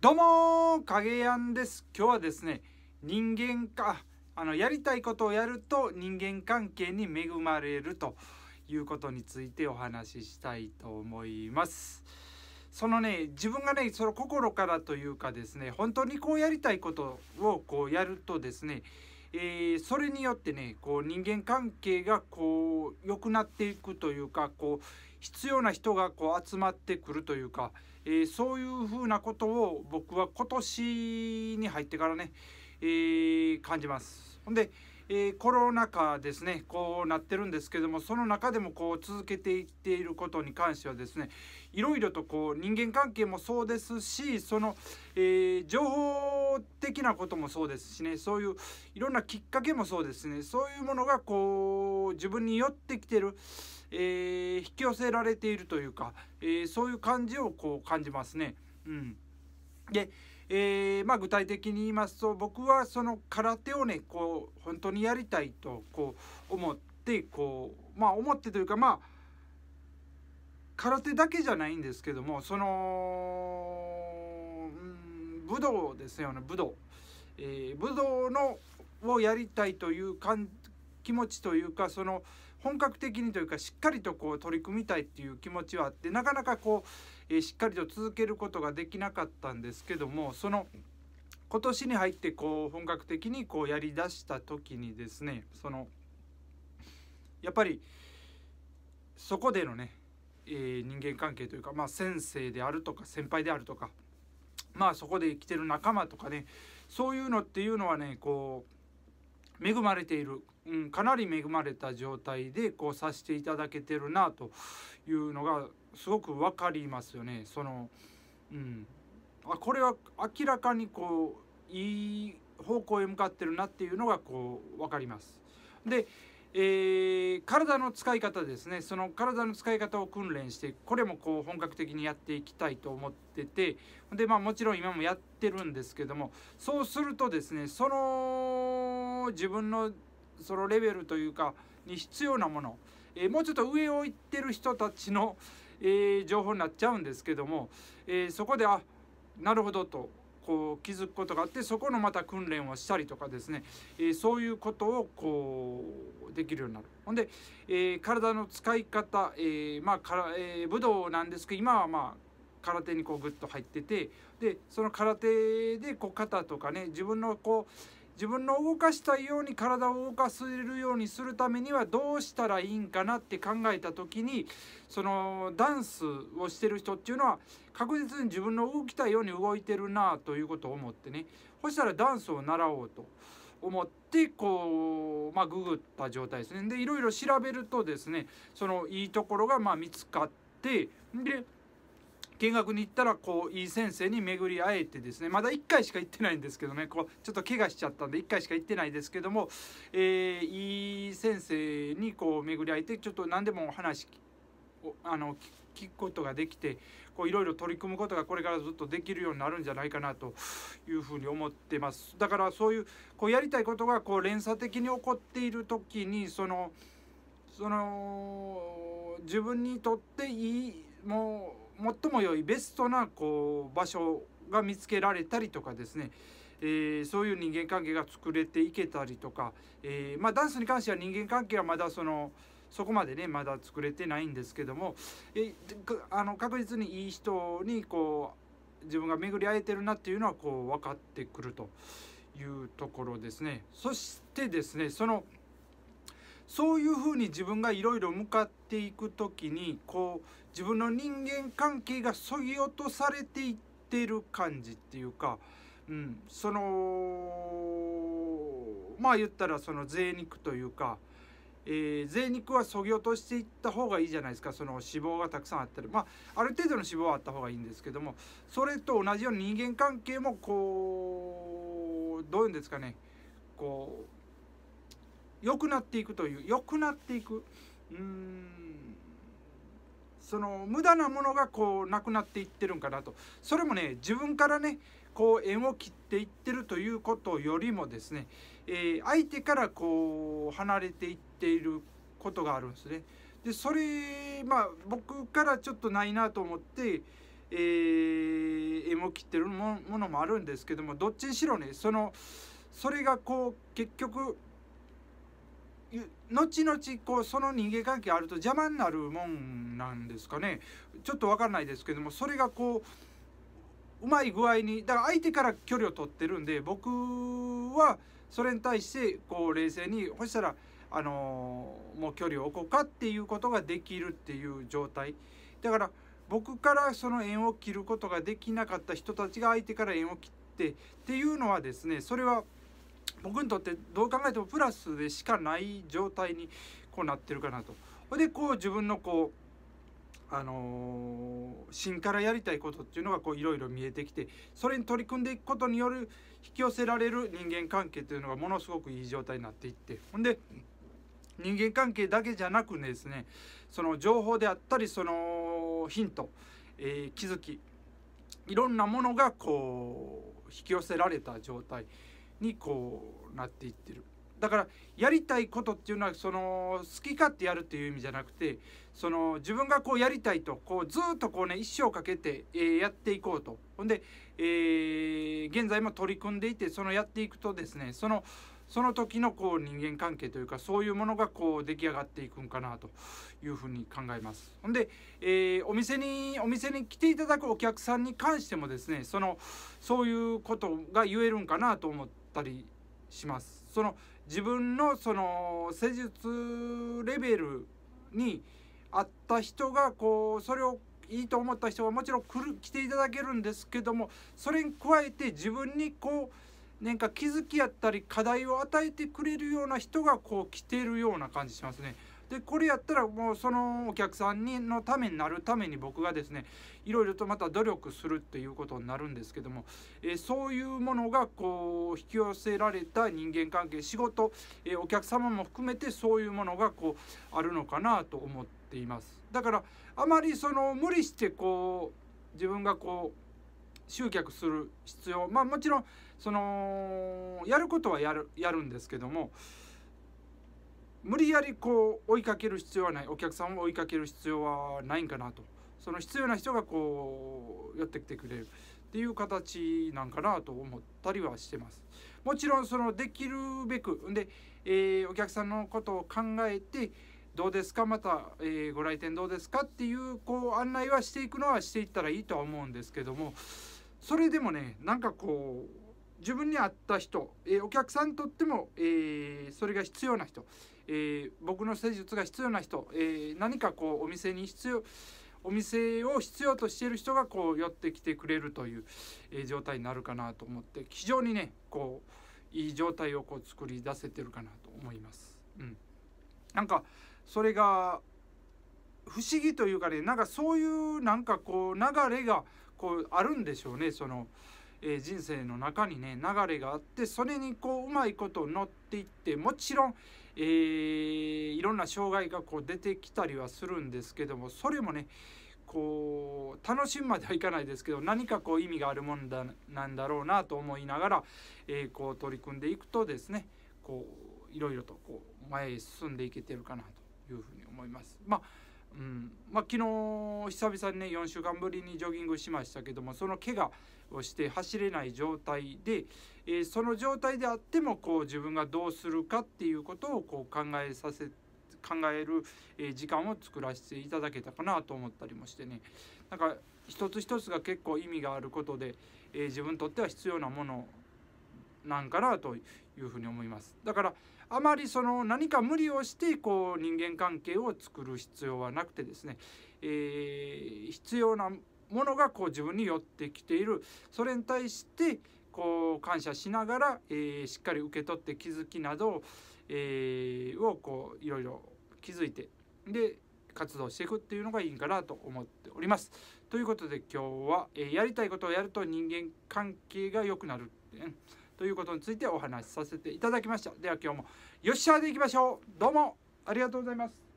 どうも影やんです今日はですね人間かあのやりたいことをやると人間関係に恵まれるということについてお話ししたいと思いますそのね自分がねその心からというかですね本当にこうやりたいことをこうやるとですねえー、それによってねこう人間関係がこう良くなっていくというかこう必要な人がこう集まってくるというか、えー、そういうふうなことを僕は今年に入ってからね、えー、感じます。ほんでえー、コロナ禍ですねこうなってるんですけどもその中でもこう続けていっていることに関してはですねいろいろとこう人間関係もそうですしその、えー、情報的なこともそうですしねそういういろんなきっかけもそうですねそういうものがこう自分に寄ってきてる、えー、引き寄せられているというか、えそういう感じをこう感じますね。うん、でえー、まあ、具体的に言いますと僕はその空手をねこう本当にやりたいとこう思ってこうまあ思ってというかまあ空手だけじゃないんですけどもその、うん、武道ですよね武道、えー、武道のをやりたいという感気持ちというかその、本格的にというかしっかりとこう取り組みたいっていう気持ちはあってなかなかこう、えー、しっかりと続けることができなかったんですけどもその今年に入ってこう本格的にこうやりだした時にですねそのやっぱりそこでのね、えー、人間関係というか、まあ、先生であるとか先輩であるとかまあそこで生きてる仲間とかねそういうのっていうのはねこう恵まれている、うん、かなり恵まれた状態でこうさせていただけてるなというのがすごく分かりますよね。そのうん、あこれは明らかにこういい方向へ向かってるなっていうのがこう分かります。で、えー、体の使い方ですねその体の使い方を訓練してこれもこう本格的にやっていきたいと思っててで、まあ、もちろん今もやってるんですけどもそうするとですねその自分のそのレベルというかに必要なもの、えー、もうちょっと上を行ってる人たちの、えー、情報になっちゃうんですけども、えー、そこであなるほどとこう気づくことがあってそこのまた訓練をしたりとかですね、えそういうことをこうできるようになる。ほんで、え体の使い方、えまあからえ武道なんですけど今はまあ空手にこうグッと入っててでその空手でこう肩とかね自分のこう自分の動かしたいように体を動かせるようにするためにはどうしたらいいんかなって考えた時にそのダンスをしてる人っていうのは確実に自分の動きたいように動いてるなということを思ってねそしたらダンスを習おうと思ってこうまあググった状態ですね。でいろいろ調べるとですねそのいいところがま見つかってで見学に行ったらこういい先生に巡り会えてですねまだ1回しか行ってないんですけどねこうちょっと怪我しちゃったんで1回しか行ってないですけども、えー、いい先生にこう巡り会えてちょっと何でも話あの聞くことができていろいろ取り組むことがこれからずっとできるようになるんじゃないかなというふうに思ってますだからそういうこうやりたいことがこう連鎖的に起こっている時にそのその自分にとっていいもう最も良いベストなこう場所が見つけられたりとかですね、えー、そういう人間関係が作れていけたりとか、えー、まあ、ダンスに関しては人間関係はまだそのそこまでねまだ作れてないんですけども、えー、あの確実にいい人にこう自分が巡り合えてるなっていうのはこう分かってくるというところですね。そしてですねそのそういうふうに自分がいろいろ向かっていく時にこう自分の人間関係がそぎ落とされていってる感じっていうか、うん、そのまあ言ったらその贅肉というか。えー、贅肉はそぎ落としていった方がいいじゃないですかその脂肪がたくさんあったりまあある程度の脂肪はあった方がいいんですけどもそれと同じように人間関係もこうどういうんですかねこう良くなっていくという良くなっていくうんその無駄なものがこうなくなっていってるんかなとそれもね自分からねこう縁を切っていってるということよりもですね、えー、相手からこう離れていっていることがあるんですね。でそれまあ僕からちょっとないなと思って、えー、縁を切ってるものもあるんですけどもどっちにしろねそのそれがこう結局後々こうその人間関係あると邪魔になるもんなんですかねちょっと分かんないですけどもそれがこううまい具合にだから相手から距離を取ってるんで僕はそれに対してこう冷静にそしたらあのもう距離を置こうかっていうことができるっていう状態だから僕からその縁を切ることができなかった人たちが相手から縁を切ってっていうのはですねそれは僕にとってどう考えてもプラスでしかない状態にこうなってるかなと。ほでこう自分のこうあのー、芯からやりたいことっていうのがいろいろ見えてきてそれに取り組んでいくことによる引き寄せられる人間関係というのがものすごくいい状態になっていってほんで人間関係だけじゃなくですねその情報であったりそのヒント、えー、気づきいろんなものがこう引き寄せられた状態にこうなっていってるだからやりたいことっていうのはその好き勝手やるっていう意味じゃなくてその自分がこうやりたいとこうずっとこうね一生かけて、えやっていこうとほんで、えー、現在も取り組んでいてそのやっていくとですねそのその時のこう人間関係というかそういうものがこう出来上がっていくんかなというふうに考えます。ほんで、えー、お店にお店に来ていただくお客さんに関してもですねそのそういうことが言えるんかなと思って。ったりします。その自分のその施術レベルにあった人がこうそれをいいと思った人はもちろん来る来ていただけるんですけどもそれに加えて自分にこうなんか気づきやったり課題を与えてくれるような人がこう来てるような感じしますね。でこれやったらもうそのお客さんにのためになるために僕がですねいろいろとまた努力するっていうことになるんですけども、えー、そういうものがこう引き寄せられた人間関係仕事、えー、お客様も含めてそういうものがこうあるのかなと思っています。だからあまりその無理してこう自分がこう集客する必要まあもちろんそのやることはやるやるんですけども無理やりこう追いかける必要はないお客さんを追いかける必要はないんかなとその必要な人がこうやってきてくれるっていう形なんかなと思ったりはしてます。もちろんそのできるべくで、えー、お客さんのことを考えてどうですかまた、えー、ご来店どうですかっていうこう案内はしていくのはしていったらいいとは思うんですけどもそれでもねなんかこう自分に合った人、えー、お客さんにとっても、えーそれが必要な人、えー、僕の施術が必要な人、えー、何かこうお店に必要お店を必要としている人がこう寄ってきてくれるという、え状態になるかなと思って非常にねこういい状態をこう作り出せてるかなと思います。うん、なんかそれが不思議というかねなんかそういうなんかこう流れがこうあるんでしょうねその。えー、人生の中にね流れがあってそれにこううまいこと乗っていってもちろん、えー、いろんな障害がこう出てきたりはするんですけどもそれもねこう楽しむまではいかないですけど何かこう意味があるもんだなんだろうなと思いながら、えー、こう取り組んでいくとですねこういろいろとこう前へ進んでいけてるかなというふうに思います。まあうん、まあ昨日久々にね4週間ぶりにジョギングしましたけどもその怪我をして走れない状態で、えー、その状態であってもこう自分がどうするかっていうことをこう考えさせ考える、え時間を作らせていただけたかなと思ったりもしてねなんか一つ一つが結構意味があることで、えー、自分にとっては必要なものなんかなというふうに思います。だからあまりその何か無理をしてこう人間関係を作る必要はなくてですね、えー、必要なものがこう自分に寄ってきているそれに対してこう感謝しながら、えー、しっかり受け取って気づきなどを,、えー、をこういろいろ気づいてで活動していくっていうのがいいんかなと思っております。ということで今日は、えー、やりたいことをやると人間関係が良くなるって、ということについてお話しさせていただきましたでは今日もよっしゃーでいきましょうどうもありがとうございます